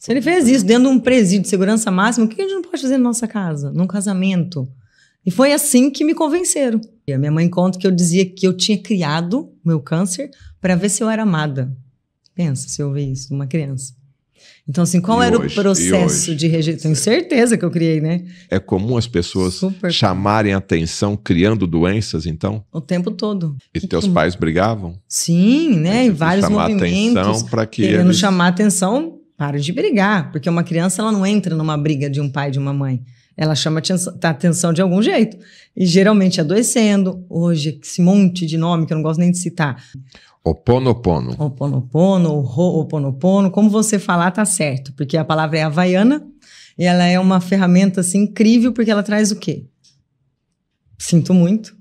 Se ele fez isso dentro de um presídio de segurança máxima, o que a gente não pode fazer na nossa casa, num casamento? E foi assim que me convenceram. E a minha mãe conta que eu dizia que eu tinha criado meu câncer para ver se eu era amada. Pensa se eu ouvir isso de uma criança. Então, assim, qual e era hoje, o processo de rejeição? Tenho certeza que eu criei, né? É comum as pessoas Super. chamarem atenção criando doenças, então? O tempo todo. E que teus que... pais brigavam? Sim, né? Em vários movimentos. Chamar atenção para que. Querendo eles... chamar atenção para de brigar, porque uma criança ela não entra numa briga de um pai e de uma mãe. Ela chama a atenção tá de algum jeito. E geralmente adoecendo. Hoje, esse monte de nome que eu não gosto nem de citar. Oponopono. Oponopono, oponopono. Como você falar, tá certo. Porque a palavra é havaiana e ela é uma ferramenta assim, incrível, porque ela traz o quê? Sinto muito,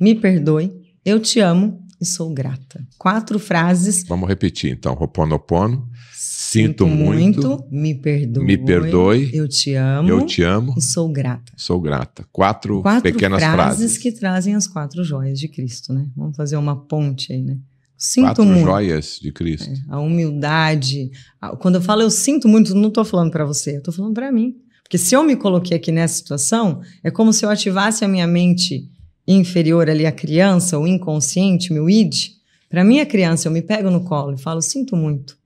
me perdoe, eu te amo e sou grata. Quatro frases. Vamos repetir então: Ho'oponopono. Sinto, Sinto muito, muito, me perdoe. Me perdoe. Eu te amo. Eu te amo. E sou grata. Sou grata. Quatro, quatro pequenas frases, frases que trazem as quatro joias de Cristo, né? Vamos fazer uma ponte aí, né? Sinto Quatro muito. joias de Cristo. É, a humildade. quando eu falo eu sinto muito, não estou falando para você, eu estou falando para mim. Porque se eu me coloquei aqui nessa situação, é como se eu ativasse a minha mente inferior ali, a criança, o inconsciente, meu id. Para minha criança, eu me pego no colo e falo, sinto muito.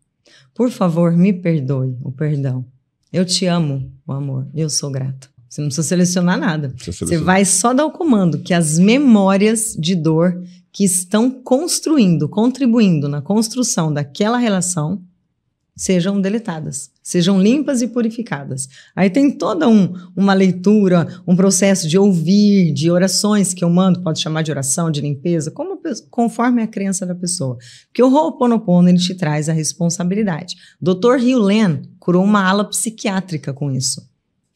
Por favor, me perdoe o perdão. Eu te amo, o amor, eu sou grato. Você não precisa selecionar nada. Precisa selecionar. Você vai só dar o comando que as memórias de dor que estão construindo, contribuindo na construção daquela relação, sejam deletadas, sejam limpas e purificadas. Aí tem toda um, uma leitura, um processo de ouvir, de orações que eu mando, pode chamar de oração, de limpeza, como, conforme a crença da pessoa. Porque o Ho'oponopono ele te traz a responsabilidade. Dr. Rio Len curou uma ala psiquiátrica com isso.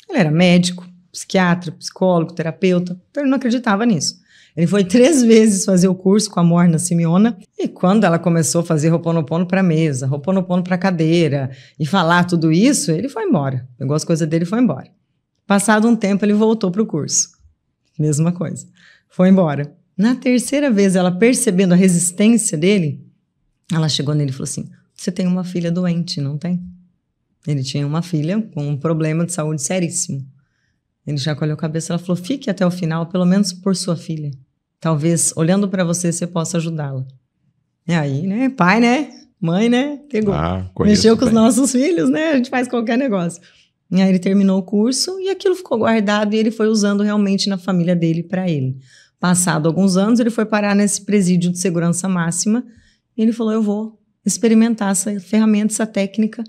Ele era médico, psiquiatra, psicólogo, terapeuta, então ele não acreditava nisso. Ele foi três vezes fazer o curso com a Morna Simeona e quando ela começou a fazer roponopono para mesa, roponopono para cadeira e falar tudo isso, ele foi embora. Pegou as coisas dele e foi embora. Passado um tempo, ele voltou para o curso. Mesma coisa. Foi embora. Na terceira vez, ela percebendo a resistência dele, ela chegou nele e falou assim: Você tem uma filha doente, não tem? Ele tinha uma filha com um problema de saúde seríssimo. Ele já colheu a cabeça. Ela falou: fique até o final, pelo menos por sua filha. Talvez, olhando para você, você possa ajudá-la. E aí, né? Pai, né? Mãe, né? Pegou. Ah, Mexeu com bem. os nossos filhos, né? A gente faz qualquer negócio. E aí ele terminou o curso e aquilo ficou guardado e ele foi usando realmente na família dele para ele. Passado alguns anos, ele foi parar nesse presídio de segurança máxima e ele falou: Eu vou experimentar essa ferramenta, essa técnica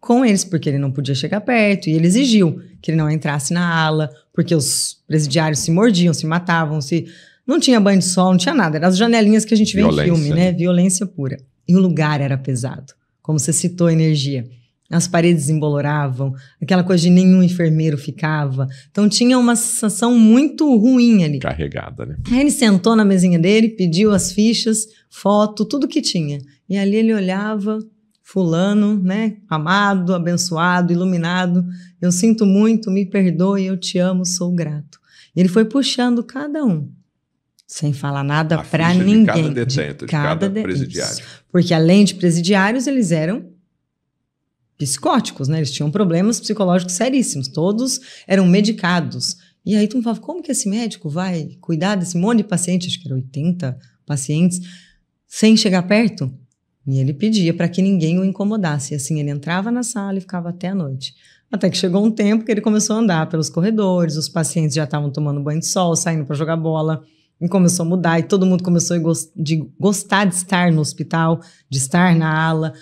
com eles, porque ele não podia chegar perto, e ele exigiu que ele não entrasse na ala, porque os presidiários se mordiam, se matavam, se. Não tinha banho de sol, não tinha nada. Eram as janelinhas que a gente vê Violência. em filme, né? né? Violência pura. E o lugar era pesado. Como você citou, energia. As paredes emboloravam, aquela coisa de nenhum enfermeiro ficava. Então tinha uma sensação muito ruim ali. Carregada, né? Aí ele sentou na mesinha dele, pediu as fichas, foto, tudo que tinha. E ali ele olhava, fulano, né, amado, abençoado, iluminado, eu sinto muito, me perdoe, eu te amo, sou grato. E ele foi puxando cada um, sem falar nada para ninguém. cada detento, de cada, de cada presidiário. Isso. Porque além de presidiários, eles eram psicóticos, né? Eles tinham problemas psicológicos seríssimos, todos eram medicados. E aí tu me falava, como que esse médico vai cuidar desse monte de pacientes, acho que eram 80 pacientes, sem chegar perto? E ele pedia para que ninguém o incomodasse. E assim, ele entrava na sala e ficava até a noite. Até que chegou um tempo que ele começou a andar pelos corredores, os pacientes já estavam tomando banho de sol, saindo para jogar bola. E começou a mudar, e todo mundo começou a gost de gostar de estar no hospital, de estar na ala.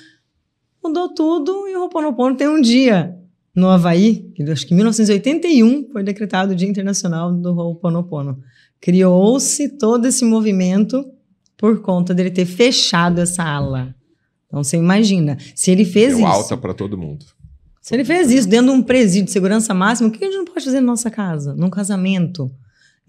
Mudou tudo e o Roponopono tem um dia no Havaí, acho que em 1981 foi decretado o Dia Internacional do Ho'oponopono. Criou-se todo esse movimento por conta dele ter fechado essa ala. Então você imagina, se ele fez Deu isso. alta para todo mundo. Se ele fez isso dentro de um presídio de segurança máxima, o que a gente não pode fazer na nossa casa, num casamento?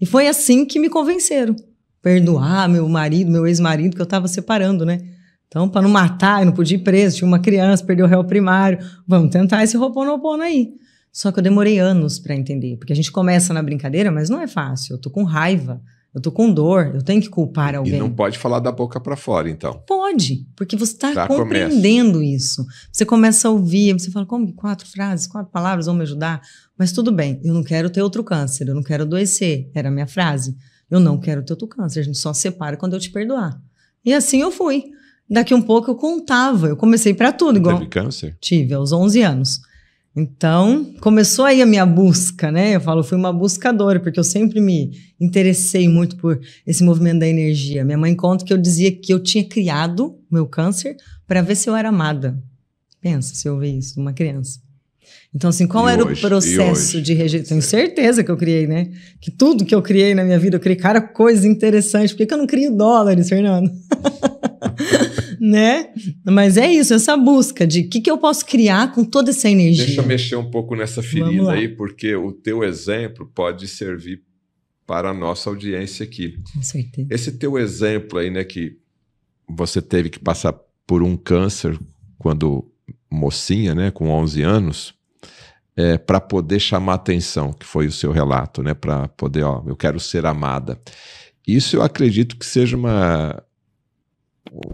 E foi assim que me convenceram. Perdoar meu marido, meu ex-marido, que eu estava separando, né? Então, para não matar, eu não podia ir preso, tinha uma criança, perdeu o réu primário. Vamos tentar esse roponopono aí. Só que eu demorei anos para entender, porque a gente começa na brincadeira, mas não é fácil. Eu tô com raiva eu tô com dor, eu tenho que culpar alguém. E não pode falar da boca para fora, então. Pode, porque você está tá, tá compreendendo começa. isso. Você começa a ouvir, você fala, como que quatro frases, quatro palavras vão me ajudar? Mas tudo bem, eu não quero ter outro câncer, eu não quero adoecer, era a minha frase. Eu não quero ter outro câncer, a gente só separa quando eu te perdoar. E assim eu fui. Daqui um pouco eu contava, eu comecei para tudo. Igual, teve câncer? Tive, aos 11 anos. Então, começou aí a minha busca, né? Eu falo, fui uma buscadora, porque eu sempre me interessei muito por esse movimento da energia. Minha mãe conta que eu dizia que eu tinha criado meu câncer para ver se eu era amada. Pensa se eu ouvir isso, uma criança. Então, assim, qual e era hoje? o processo de rejeição? Tenho certeza que eu criei, né? Que tudo que eu criei na minha vida, eu criei, cara, coisa interessante. Por que, que eu não crio dólares, Fernando? né? Mas é isso, essa busca de o que, que eu posso criar com toda essa energia. Deixa eu mexer um pouco nessa ferida aí, porque o teu exemplo pode servir para a nossa audiência aqui. Com certeza. Esse teu exemplo aí, né, que você teve que passar por um câncer quando mocinha, né, com 11 anos, é, para poder chamar atenção, que foi o seu relato, né? Para poder, ó, eu quero ser amada. Isso eu acredito que seja uma,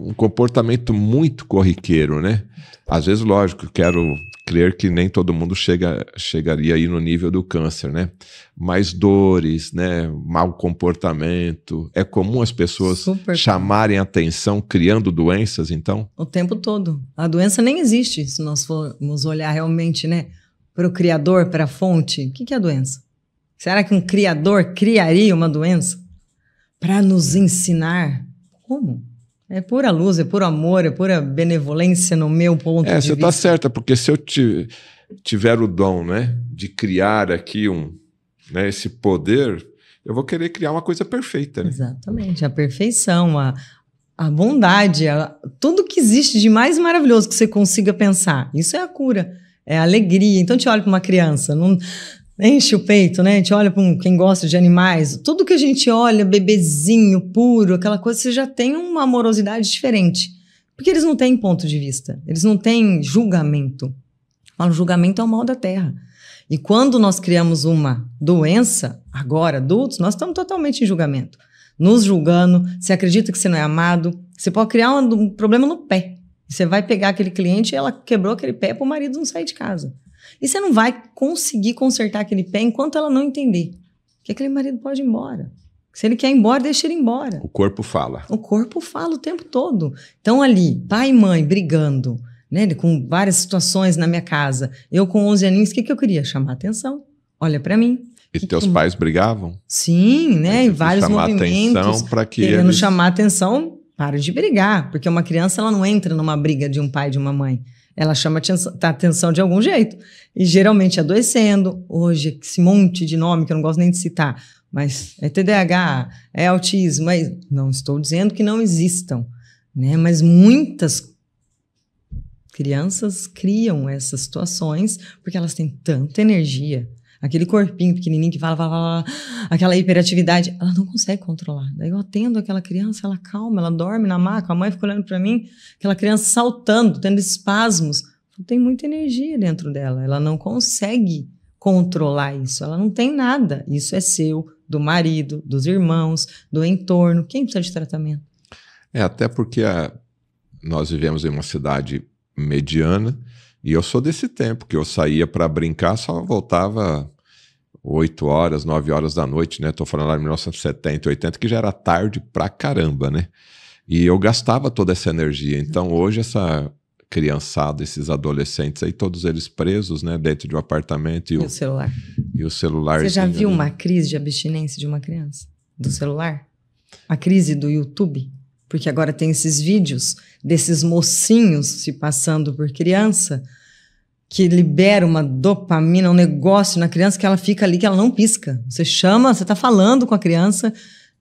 um comportamento muito corriqueiro, né? Às vezes, lógico, quero crer que nem todo mundo chega, chegaria aí no nível do câncer, né? Mas dores, né? Mau comportamento. É comum as pessoas Super. chamarem atenção criando doenças, então? O tempo todo. A doença nem existe se nós formos olhar realmente, né? para o criador, para a fonte, o que, que é a doença? Será que um criador criaria uma doença para nos ensinar? Como? É pura luz, é puro amor, é pura benevolência no meu ponto é, de tá vista. É, você está certa, porque se eu tiver o dom né, de criar aqui um, né, esse poder, eu vou querer criar uma coisa perfeita. Né? Exatamente, a perfeição, a, a bondade, a, tudo que existe de mais maravilhoso que você consiga pensar. Isso é a cura é alegria. Então, te olha para uma criança, não enche o peito, né? A gente olha para um, quem gosta de animais, tudo que a gente olha, bebezinho puro, aquela coisa, você já tem uma amorosidade diferente. Porque eles não têm ponto de vista, eles não têm julgamento. O julgamento é o mal da terra. E quando nós criamos uma doença, agora adultos, nós estamos totalmente em julgamento. Nos julgando, você acredita que você não é amado, você pode criar um problema no pé. Você vai pegar aquele cliente e ela quebrou aquele pé para o marido não sair de casa. E você não vai conseguir consertar aquele pé enquanto ela não entender que aquele marido pode ir embora. Se ele quer ir embora, deixa ele embora. O corpo fala. O corpo fala o tempo todo. Então, ali, pai e mãe brigando, né? Com várias situações na minha casa. Eu com 11 aninhos, o que, que eu queria? Chamar atenção. Olha para mim. E que teus que... pais brigavam? Sim, né? Em vários chamar movimentos. Atenção para que querendo eles... chamar atenção para de brigar, porque uma criança ela não entra numa briga de um pai e de uma mãe. Ela chama a tá atenção de algum jeito. E geralmente adoecendo, hoje, esse monte de nome que eu não gosto nem de citar, mas é TDAH, é autismo, é... não estou dizendo que não existam, né? Mas muitas crianças criam essas situações porque elas têm tanta energia, aquele corpinho pequenininho que fala, fala, fala, aquela hiperatividade, ela não consegue controlar. Daí eu atendo aquela criança, ela calma, ela dorme na maca, a mãe fica olhando para mim, aquela criança saltando, tendo espasmos. Tem muita energia dentro dela, ela não consegue controlar isso, ela não tem nada. Isso é seu, do marido, dos irmãos, do entorno. Quem precisa de tratamento? É, até porque a, nós vivemos em uma cidade mediana. E eu sou desse tempo que eu saía para brincar, só voltava 8 horas, 9 horas da noite, né? Tô falando lá em 1970, 80, que já era tarde pra caramba, né? E eu gastava toda essa energia. Então hoje essa criançada, esses adolescentes aí, todos eles presos, né, dentro de um apartamento e, e o, celular. E o celular. Você já viu uma crise de abstinência de uma criança do celular? A crise do YouTube? Porque agora tem esses vídeos desses mocinhos se passando por criança que libera uma dopamina, um negócio na criança que ela fica ali, que ela não pisca. Você chama, você está falando com a criança,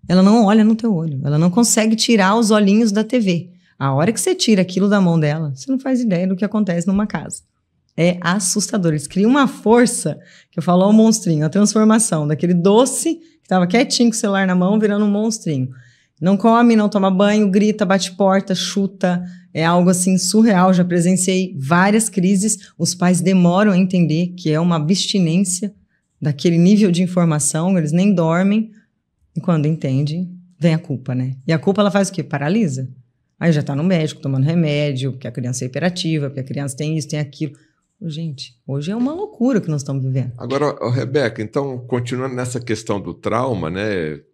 ela não olha no teu olho, ela não consegue tirar os olhinhos da TV. A hora que você tira aquilo da mão dela, você não faz ideia do que acontece numa casa. É assustador. Eles criam uma força, que eu falo, ó, o monstrinho, a transformação daquele doce que estava quietinho com o celular na mão, virando um monstrinho. Não come, não toma banho, grita, bate porta, chuta. É algo assim surreal. Já presenciei várias crises. Os pais demoram a entender que é uma abstinência daquele nível de informação, eles nem dormem. E quando entendem, vem a culpa, né? E a culpa ela faz o quê? Paralisa. Aí já tá no médico tomando remédio, porque a criança é hiperativa, porque a criança tem isso, tem aquilo. Gente, hoje é uma loucura que nós estamos vivendo. Agora, Rebeca, então, continuando nessa questão do trauma, né?